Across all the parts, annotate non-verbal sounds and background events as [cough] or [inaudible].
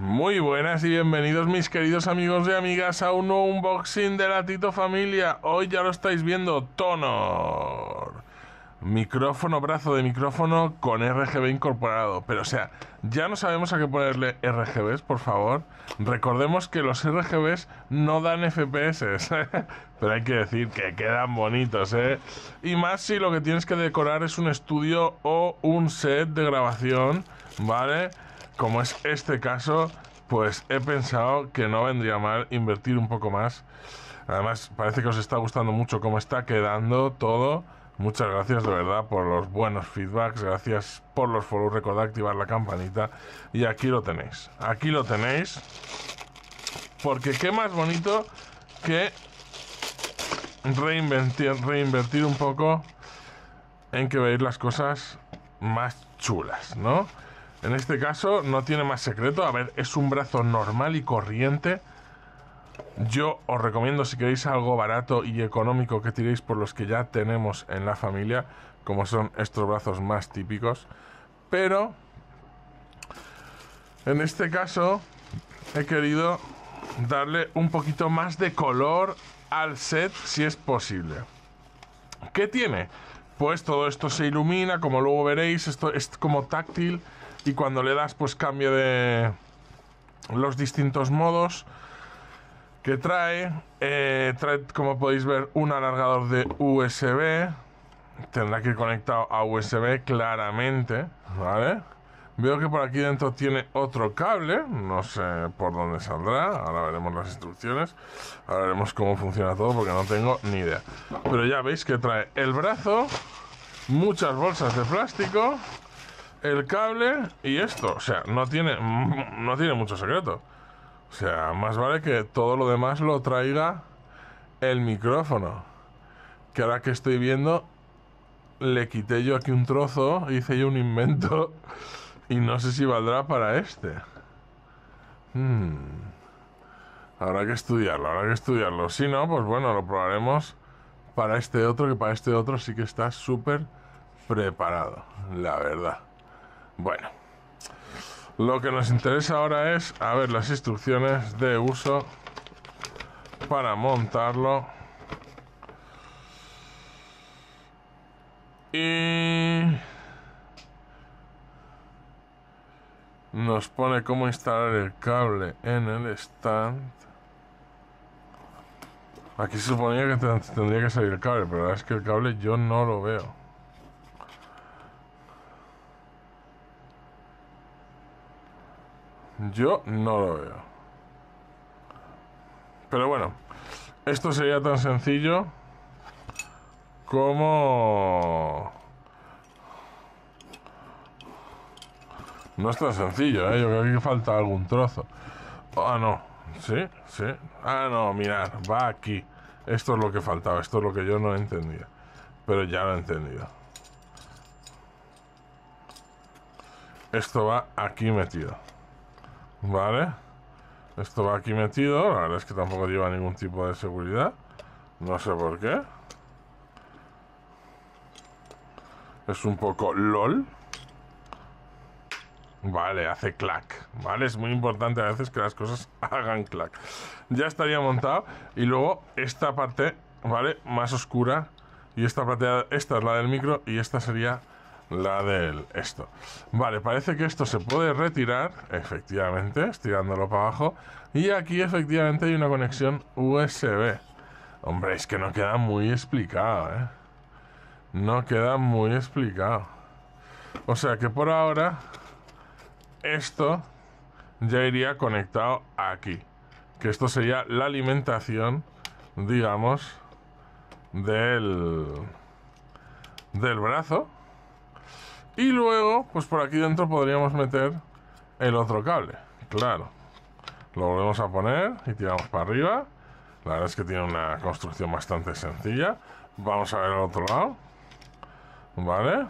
Muy buenas y bienvenidos mis queridos amigos y amigas a un unboxing de la Tito Familia. Hoy ya lo estáis viendo, tono Micrófono, brazo de micrófono con RGB incorporado. Pero o sea, ya no sabemos a qué ponerle RGBs, por favor. Recordemos que los RGBs no dan FPS. [laughs] Pero hay que decir que quedan bonitos, ¿eh? Y más si lo que tienes que decorar es un estudio o un set de grabación, ¿vale? como es este caso, pues he pensado que no vendría mal invertir un poco más. Además, parece que os está gustando mucho cómo está quedando todo. Muchas gracias de verdad por los buenos feedbacks, gracias por los follows, recordad activar la campanita y aquí lo tenéis, aquí lo tenéis, porque qué más bonito que reinvertir un poco en que veáis las cosas más chulas, ¿no? En este caso no tiene más secreto. A ver, es un brazo normal y corriente. Yo os recomiendo si queréis algo barato y económico que tiréis por los que ya tenemos en la familia, como son estos brazos más típicos. Pero en este caso he querido darle un poquito más de color al set si es posible. ¿Qué tiene? Pues todo esto se ilumina, como luego veréis, esto es como táctil y cuando le das pues cambio de los distintos modos que trae, eh, trae como podéis ver un alargador de USB, tendrá que ir conectado a USB claramente, ¿vale? Veo que por aquí dentro tiene otro cable, no sé por dónde saldrá, ahora veremos las instrucciones, ahora veremos cómo funciona todo porque no tengo ni idea. Pero ya veis que trae el brazo, muchas bolsas de plástico, el cable y esto. O sea, no tiene, no tiene mucho secreto. O sea, más vale que todo lo demás lo traiga el micrófono. Que ahora que estoy viendo, le quité yo aquí un trozo, hice yo un invento y no sé si valdrá para este. Hmm. Habrá que estudiarlo, habrá que estudiarlo. Si no, pues bueno, lo probaremos para este otro, que para este otro sí que está súper preparado, la verdad. Bueno, lo que nos interesa ahora es a ver las instrucciones de uso para montarlo. Y nos pone cómo instalar el cable en el stand. Aquí se suponía que tendría que salir el cable, pero la verdad es que el cable yo no lo veo. Yo no lo veo. Pero bueno, esto sería tan sencillo como... No es tan sencillo, ¿eh? Yo creo que aquí falta algún trozo. Ah, no. Sí, sí. Ah, no, mirad, va aquí. Esto es lo que faltaba, esto es lo que yo no entendía. Pero ya lo he entendido. Esto va aquí metido. Vale. Esto va aquí metido. La verdad es que tampoco lleva ningún tipo de seguridad. No sé por qué. Es un poco LOL. Vale, hace clac. Vale, es muy importante a veces que las cosas [laughs] hagan clac. Ya estaría montado. Y luego esta parte, ¿vale? Más oscura. Y esta parte, esta es la del micro y esta sería la del esto. Vale, parece que esto se puede retirar, efectivamente, estirándolo para abajo. Y aquí efectivamente hay una conexión USB. Hombre, es que no queda muy explicado, ¿eh? No queda muy explicado. O sea que por ahora esto ya iría conectado aquí. Que esto sería la alimentación, digamos, del, del brazo y luego, pues por aquí dentro podríamos meter el otro cable. Claro. Lo volvemos a poner y tiramos para arriba. La verdad es que tiene una construcción bastante sencilla. Vamos a ver el otro lado. ¿Vale?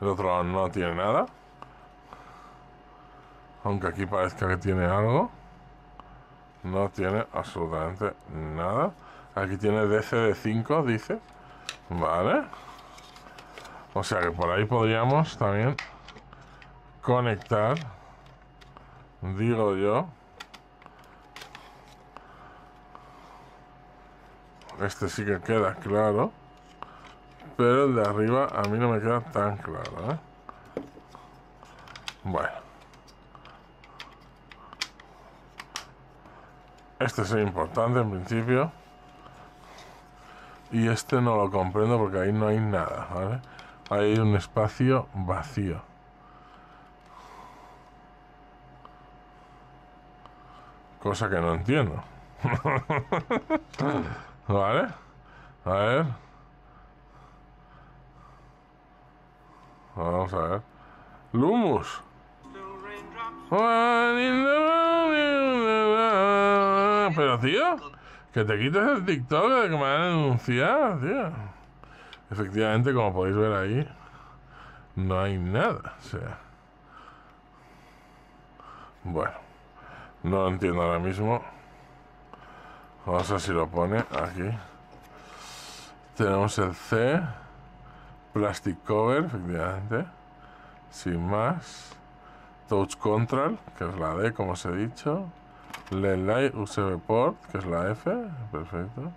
El otro lado no tiene nada. Aunque aquí parezca que tiene algo. No tiene absolutamente nada. Aquí tiene DC de 5, dice. Vale. O sea que por ahí podríamos también conectar, digo yo, este sí que queda claro, pero el de arriba a mí no me queda tan claro, ¿eh? Bueno. Este es importante en principio. Y este no lo comprendo porque ahí no hay nada, ¿vale? hay un espacio vacío. Cosa que no entiendo. [laughs] ¿Vale? A ver. Vamos a ver. Lumus. Pero tío, que te quites el TikTok de que me van a denunciar, tío. Efectivamente, como podéis ver ahí, no hay nada. O sea, bueno, no lo entiendo ahora mismo. Vamos a ver si lo pone aquí. Tenemos el C, Plastic Cover, efectivamente, sin más. Touch Control, que es la D, como os he dicho. LED USB Port, que es la F, perfecto.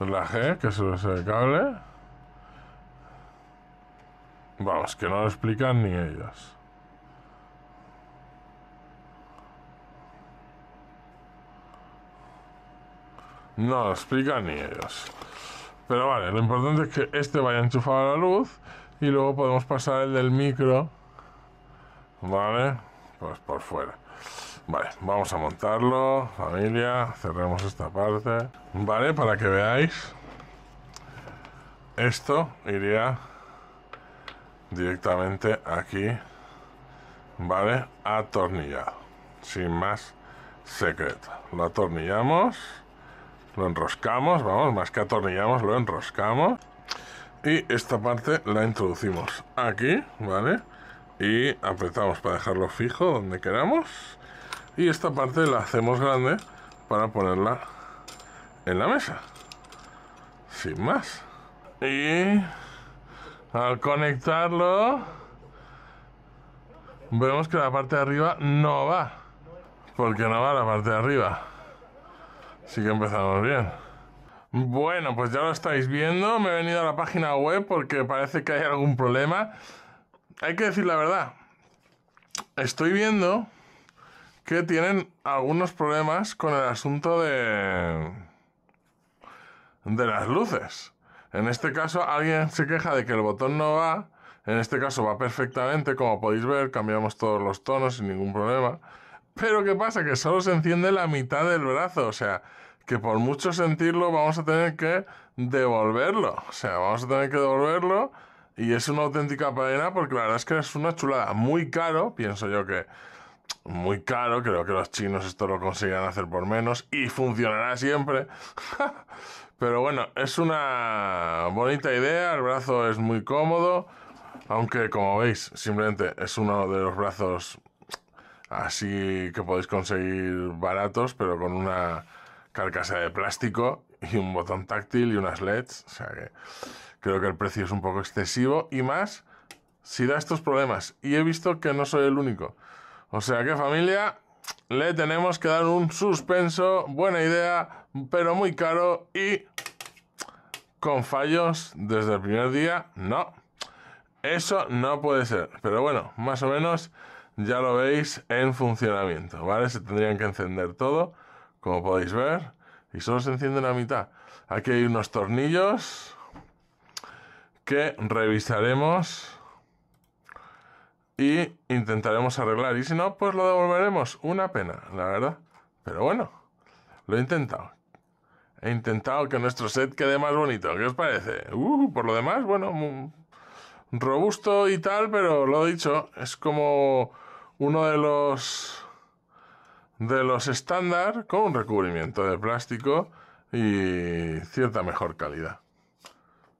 La G, que es el USB cable. Vamos, que no lo explican ni ellos No lo explican ni ellos Pero vale, lo importante es que este vaya enchufado a la luz y luego podemos pasar el del micro. Vale, pues por fuera. Vale, vamos a montarlo, familia, cerremos esta parte. Vale, para que veáis, esto iría directamente aquí, ¿vale? Atornillado, sin más secreto. Lo atornillamos, lo enroscamos, vamos, más que atornillamos, lo enroscamos. Y esta parte la introducimos aquí, ¿vale? Y apretamos para dejarlo fijo donde queramos. Y esta parte la hacemos grande para ponerla en la mesa. Sin más. Y al conectarlo, vemos que la parte de arriba no va. Porque no va la parte de arriba. Así que empezamos bien. Bueno, pues ya lo estáis viendo. Me he venido a la página web porque parece que hay algún problema. Hay que decir la verdad. Estoy viendo que tienen algunos problemas con el asunto de... de las luces. En este caso, alguien se queja de que el botón no va. En este caso va perfectamente, como podéis ver, cambiamos todos los tonos sin ningún problema. Pero ¿qué pasa? Que solo se enciende la mitad del brazo, o sea, que por mucho sentirlo vamos a tener que devolverlo. O sea, vamos a tener que devolverlo y es una auténtica pena porque la verdad es que es una chulada. Muy caro, pienso yo que muy caro, creo que los chinos esto lo conseguirán hacer por menos y funcionará siempre. [laughs] Pero bueno, es una bonita idea, el brazo es muy cómodo, aunque como veis, simplemente es uno de los brazos así que podéis conseguir baratos, pero con una carcasa de plástico y un botón táctil y unas LEDs. O sea que creo que el precio es un poco excesivo y más si da estos problemas. Y he visto que no soy el único. O sea que familia, le tenemos que dar un suspenso, buena idea, pero muy caro y con fallos desde el primer día, no. Eso no puede ser. Pero bueno, más o menos ya lo veis en funcionamiento, ¿vale? Se tendrían que encender todo, como podéis ver, y solo se enciende la mitad. Aquí hay unos tornillos que revisaremos intentaremos arreglar. Y si no, pues lo devolveremos. Una pena, la verdad. Pero bueno, lo he intentado. He intentado que nuestro set quede más bonito. ¿Qué os parece? Uh, por lo demás, bueno, robusto y tal, pero lo he dicho, es como uno de los de los estándar con un recubrimiento de plástico y cierta mejor calidad.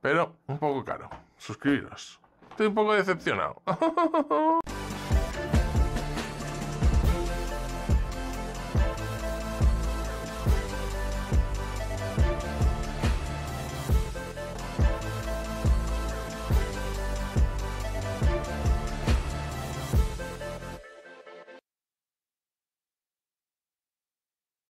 Pero un poco caro. Suscribiros. Estoy un poco decepcionado. [laughs]